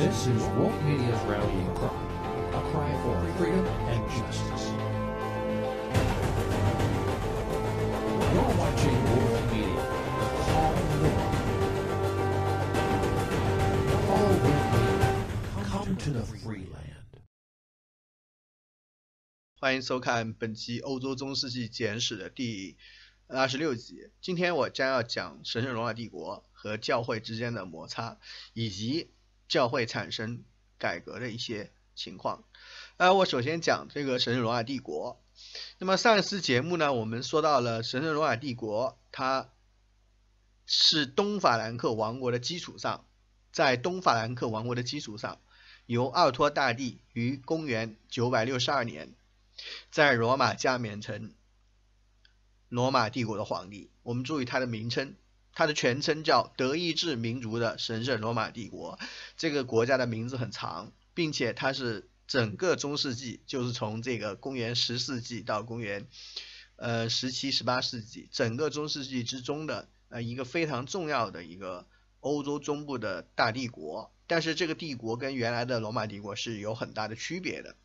This is Wolf Media's rallying cry, a cry for freedom and justice. You're watching Wolf Media, the call of the wild. Follow with come to the free land. 欢迎收看本期《欧洲中世纪简史》的第二十六集。今天我将要讲神圣罗马帝国和教会之间的摩擦，以及教会产生改革的一些情况，呃，我首先讲这个神圣罗马帝国。那么上一次节目呢，我们说到了神圣罗马帝国，它是东法兰克王国的基础上，在东法兰克王国的基础上，由奥托大帝于公元962年在罗马加冕成罗马帝国的皇帝。我们注意它的名称。它的全称叫德意志民族的神圣罗马帝国，这个国家的名字很长，并且它是整个中世纪，就是从这个公元十世纪到公元，呃，十七、十八世纪，整个中世纪之中的呃一个非常重要的一个欧洲中部的大帝国。但是这个帝国跟原来的罗马帝国是有很大的区别的。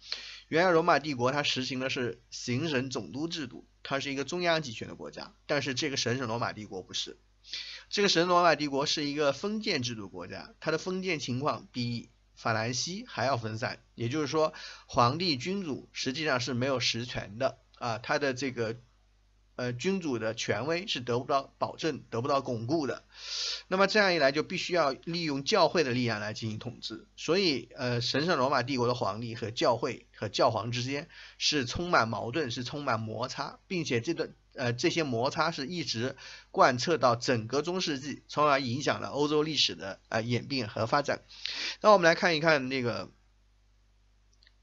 原来罗马帝国它实行的是行省总督制度，它是一个中央集权的国家，但是这个神圣罗马帝国不是。这个神罗马帝国是一个封建制度国家，它的封建情况比法兰西还要分散，也就是说，皇帝君主实际上是没有实权的啊，他的这个。呃，君主的权威是得不到保证、得不到巩固的。那么这样一来，就必须要利用教会的力量来进行统治。所以，呃，神圣罗马帝国的皇帝和教会和教皇之间是充满矛盾、是充满摩擦，并且这段呃这些摩擦是一直贯彻到整个中世纪，从而影响了欧洲历史的呃演变和发展。那我们来看一看那个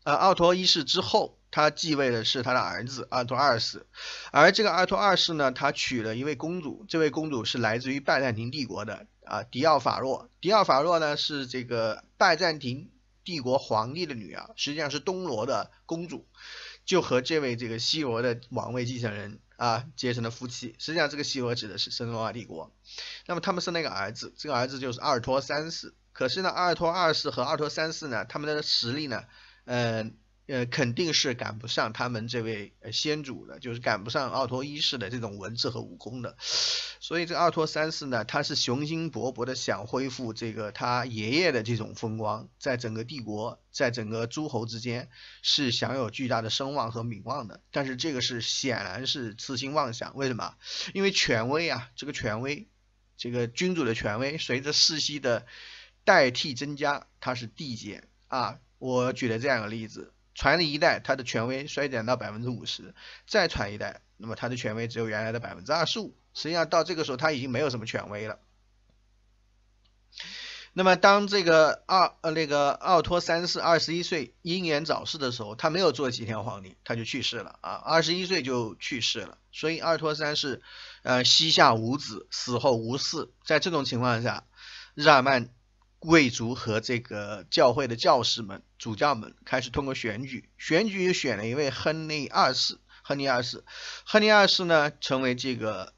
呃奥托一世之后。他继位的是他的儿子阿托二世，而这个阿托二世呢，他娶了一位公主，这位公主是来自于拜占庭帝国的啊，迪奥法洛。迪奥法洛呢是这个拜占庭帝国皇帝的女儿，实际上是东罗的公主，就和这位这个西罗的王位继承人啊结成了夫妻。实际上，这个西罗指的是神圣罗马帝国。那么他们生了一个儿子，这个儿子就是阿尔托三世。可是呢，阿尔托二世和阿尔托三世呢，他们的实力呢，嗯。呃，肯定是赶不上他们这位先祖的，就是赶不上奥托一世的这种文字和武功的。所以这奥托三世呢，他是雄心勃勃的想恢复这个他爷爷的这种风光，在整个帝国，在整个诸侯之间是享有巨大的声望和名望的。但是这个是显然是痴心妄想。为什么？因为权威啊，这个权威，这个君主的权威，随着世袭的代替增加，它是递减啊。我举了这样一个例子。传了一代，他的权威衰减到百分之五十，再传一代，那么他的权威只有原来的百分之二十五，实际上到这个时候他已经没有什么权威了。那么当这个奥那个奥托三世二十一岁英年早逝的时候，他没有做几天皇帝，他就去世了啊，二十一岁就去世了。所以奥托三世，呃，膝下无子，死后无嗣，在这种情况下，日耳曼。贵族和这个教会的教士们、主教们开始通过选举，选举又选了一位亨利二世。亨利二世，亨利二世呢，成为这个，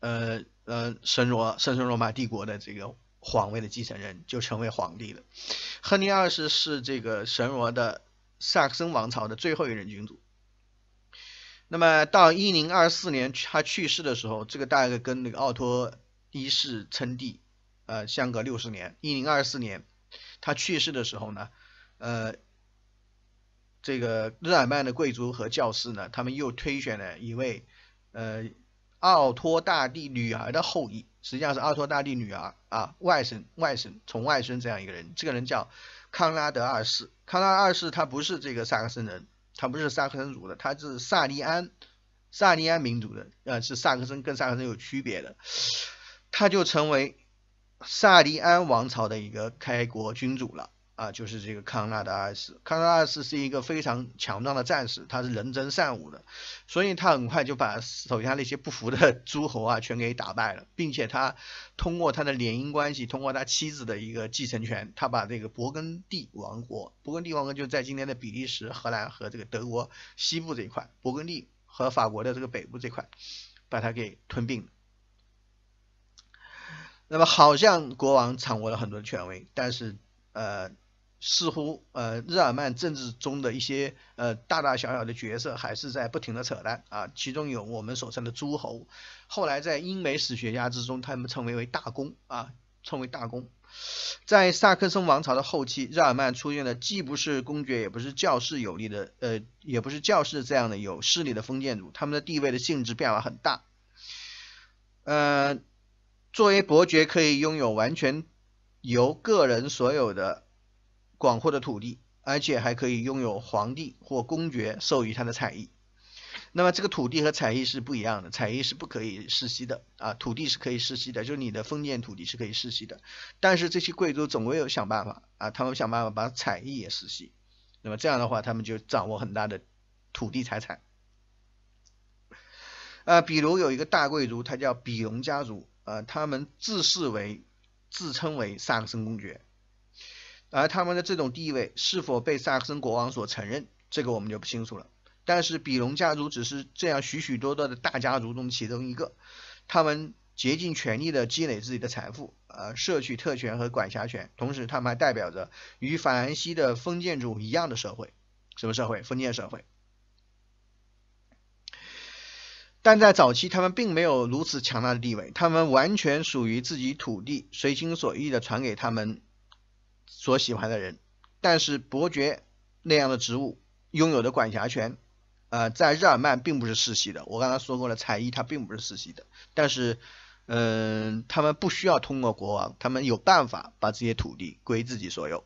呃呃，神圣神圣罗马帝国的这个皇位的继承人，就成为皇帝了。亨利二世是这个神罗的萨克森王朝的最后一任君主。那么到一零二四年他去世的时候，这个大概跟那个奥托一世称帝。呃，相隔六十年，一零二四年，他去世的时候呢，呃，这个日耳曼的贵族和教士呢，他们又推选了一位呃奥托大帝女儿的后裔，实际上是奥托大帝女儿啊外甥外甥从外孙这样一个人，这个人叫康拉德二世。康拉二世他不是这个萨克森人，他不是萨克森族的，他是萨利安萨利安民族的，呃，是萨克森跟萨克森有区别的，他就成为。萨迪安王朝的一个开国君主了啊，就是这个康纳德二世。康纳德二世是一个非常强壮的战士，他是人征善武的，所以他很快就把手下那些不服的 诸侯啊全给打败了，并且他通过他的联姻关系，通过他妻子的一个继承权，他把这个勃艮第王国，勃艮第王国就在今天的比利时、荷兰和这个德国西部这一块，勃艮第和法国的这个北部这块，把它给吞并了。那么，好像国王掌握了很多权威，但是，呃，似乎呃日耳曼政治中的一些呃大大小小的角色还是在不停的扯淡啊。其中有我们所称的诸侯，后来在英美史学家之中，他们称为为大公啊，称为大公。在萨克森王朝的后期，日耳曼出现了既不是公爵，也不是教士有力的，呃，也不是教士这样的有势力的封建主，他们的地位的性质变化很大，呃。作为伯爵，可以拥有完全由个人所有的广阔的土地，而且还可以拥有皇帝或公爵授予他的采邑。那么这个土地和采邑是不一样的，采邑是不可以世袭的啊，土地是可以世袭的，就是你的封建土地是可以世袭的。但是这些贵族总会有想办法啊，他们想办法把采邑也世袭。那么这样的话，他们就掌握很大的土地财产。啊，比如有一个大贵族，他叫比隆家族。呃，他们自视为、自称为萨克森公爵，而他们的这种地位是否被萨克森国王所承认，这个我们就不清楚了。但是比隆家族只是这样许许多多的大家族中其中一个，他们竭尽全力的积累自己的财富，呃，摄取特权和管辖权，同时他们还代表着与法兰西的封建主一样的社会，什么社会？封建社会。但在早期，他们并没有如此强大的地位，他们完全属于自己土地，随心所欲地传给他们所喜欢的人。但是伯爵那样的职务拥有的管辖权，呃，在日耳曼并不是世袭的。我刚才说过了，采邑他并不是世袭的。但是，嗯，他们不需要通过国王，他们有办法把这些土地归自己所有。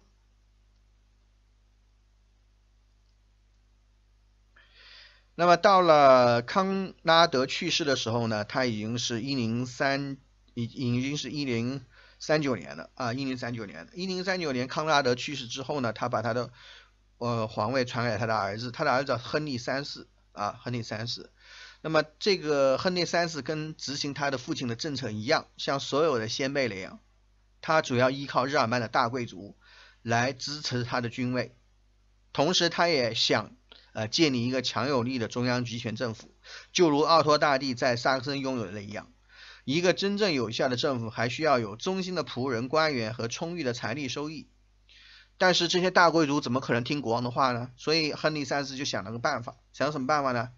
那么到了康拉德去世的时候呢，他已经是一零三，已已经是一零三九年了啊，一零三九年，一零三九年康拉德去世之后呢，他把他的呃皇位传给他的儿子，他的儿子亨利三世啊，亨利三世。那么这个亨利三世跟执行他的父亲的政策一样，像所有的先辈那样，他主要依靠日耳曼的大贵族来支持他的君位，同时他也想。呃，建立一个强有力的中央集权政府，就如奥托大帝在萨克森拥有的一样。一个真正有效的政府，还需要有忠心的仆人官员和充裕的财力收益。但是这些大贵族怎么可能听国王的话呢？所以亨利三世就想了个办法，想什么办法呢？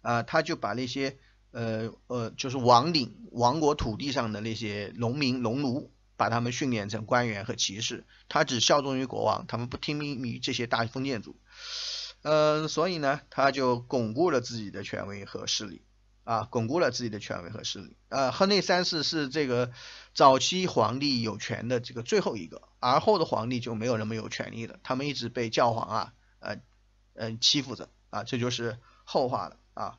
啊，他就把那些呃呃，就是王领王国土地上的那些农民农奴，把他们训练成官员和骑士，他只效忠于国王，他们不听命于这些大封建主。嗯，所以呢，他就巩固了自己的权威和势力，啊，巩固了自己的权威和势力。呃，亨利三世是这个早期皇帝有权的这个最后一个，而后的皇帝就没有那么有权利了，他们一直被教皇啊，呃，嗯欺负着，啊，这就是后话了啊。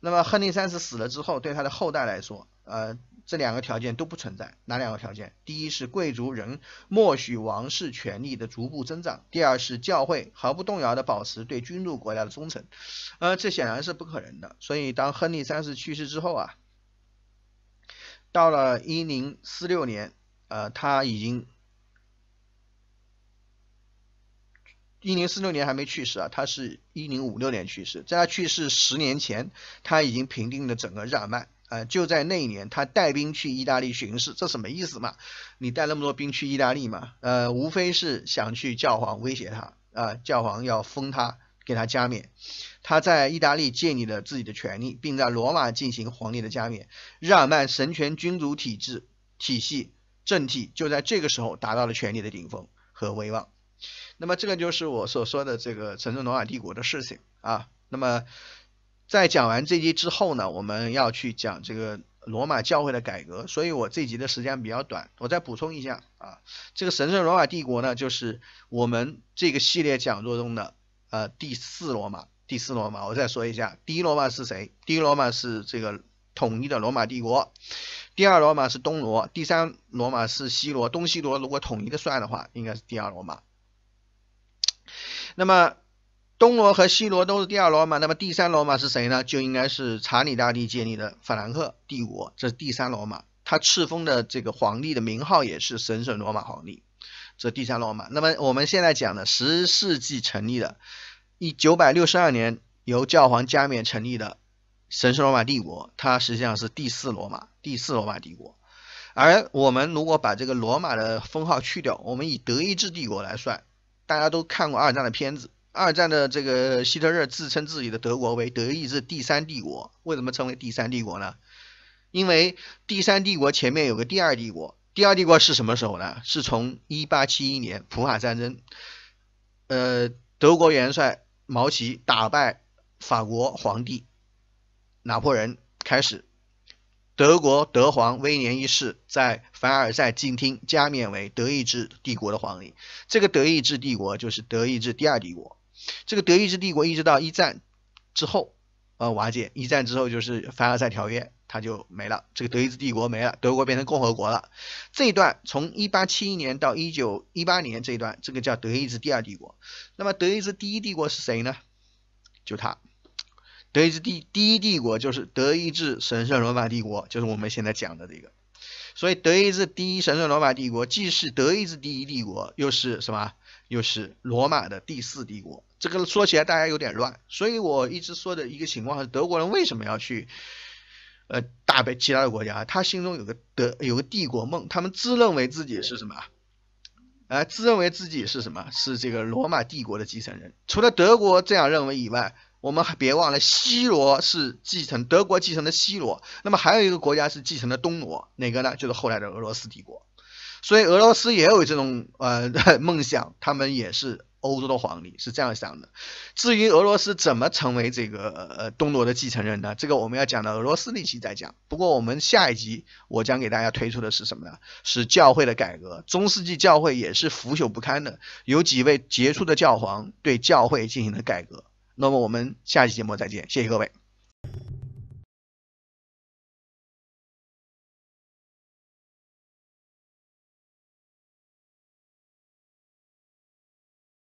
那么亨利三世死了之后，对他的后代来说，呃。这两个条件都不存在，哪两个条件？第一是贵族仍默许王室权力的逐步增长，第二是教会毫不动摇的保持对君主国家的忠诚，呃，这显然是不可能的。所以当亨利三世去世之后啊，到了一零四六年，呃，他已经一零四六年还没去世啊，他是一零五六年去世，在他去世十年前，他已经平定了整个日耳曼。呃，就在那一年，他带兵去意大利巡视，这什么意思嘛？你带那么多兵去意大利嘛？呃，无非是想去教皇威胁他啊，教皇要封他，给他加冕。他在意大利建立了自己的权力，并在罗马进行皇帝的加冕。日耳曼神权君主体制体系政体就在这个时候达到了权力的顶峰和威望。那么这个就是我所说的这个神圣罗马帝国的事情啊。那么。在讲完这集之后呢，我们要去讲这个罗马教会的改革，所以我这集的时间比较短，我再补充一下啊，这个神圣罗马帝国呢，就是我们这个系列讲座中的呃第四罗马，第四罗马，我再说一下，第一罗马是谁？第一罗马是这个统一的罗马帝国，第二罗马是东罗，第三罗马是西罗，东西罗如果统一的算的话，应该是第二罗马，那么。东罗和西罗都是第二罗马，那么第三罗马是谁呢？就应该是查理大帝建立的法兰克帝国，这是第三罗马。他敕封的这个皇帝的名号也是神圣罗马皇帝，这第三罗马。那么我们现在讲的十世纪成立的，以九百六十二年由教皇加冕成立的神圣罗马帝国，它实际上是第四罗马，第四罗马帝国。而我们如果把这个罗马的封号去掉，我们以德意志帝国来算，大家都看过二战的片子。二战的这个希特勒自称自己的德国为德意志第三帝国，为什么称为第三帝国呢？因为第三帝国前面有个第二帝国，第二帝国是什么时候呢？是从一八七一年普法战争，呃，德国元帅毛奇打败法国皇帝拿破仑开始，德国德皇威廉一世在凡尔赛禁厅加冕为德意志帝国的皇帝，这个德意志帝国就是德意志第二帝国。这个德意志帝国一直到一战之后，呃，瓦解。一战之后就是凡尔赛条约，它就没了。这个德意志帝国没了，德国变成共和国了。这一段从一八七一年到一九一八年这一段，这个叫德意志第二帝国。那么德意志第一帝国是谁呢？就他，德意志第第一帝国就是德意志神圣罗马帝国，就是我们现在讲的这个。所以德意志第一神圣罗马帝国既是德意志第一帝国，又是什么？又是罗马的第四帝国。这个说起来大家有点乱，所以我一直说的一个情况是，德国人为什么要去，呃，打败其他的国家？他心中有个德，有个帝国梦，他们自认为自己是什么？啊？自认为自己是什么？是这个罗马帝国的继承人。除了德国这样认为以外，我们还别忘了西罗是继承德国继承的西罗，那么还有一个国家是继承的东罗，哪个呢？就是后来的俄罗斯帝国。所以俄罗斯也有这种呃 梦想，他们也是。欧洲的皇帝是这样想的。至于俄罗斯怎么成为这个呃东罗的继承人呢？这个我们要讲到俄罗斯那期再讲。不过我们下一集我将给大家推出的是什么呢？是教会的改革。中世纪教会也是腐朽不堪的，有几位杰出的教皇对教会进行了改革。那么我们下期节目再见，谢谢各位。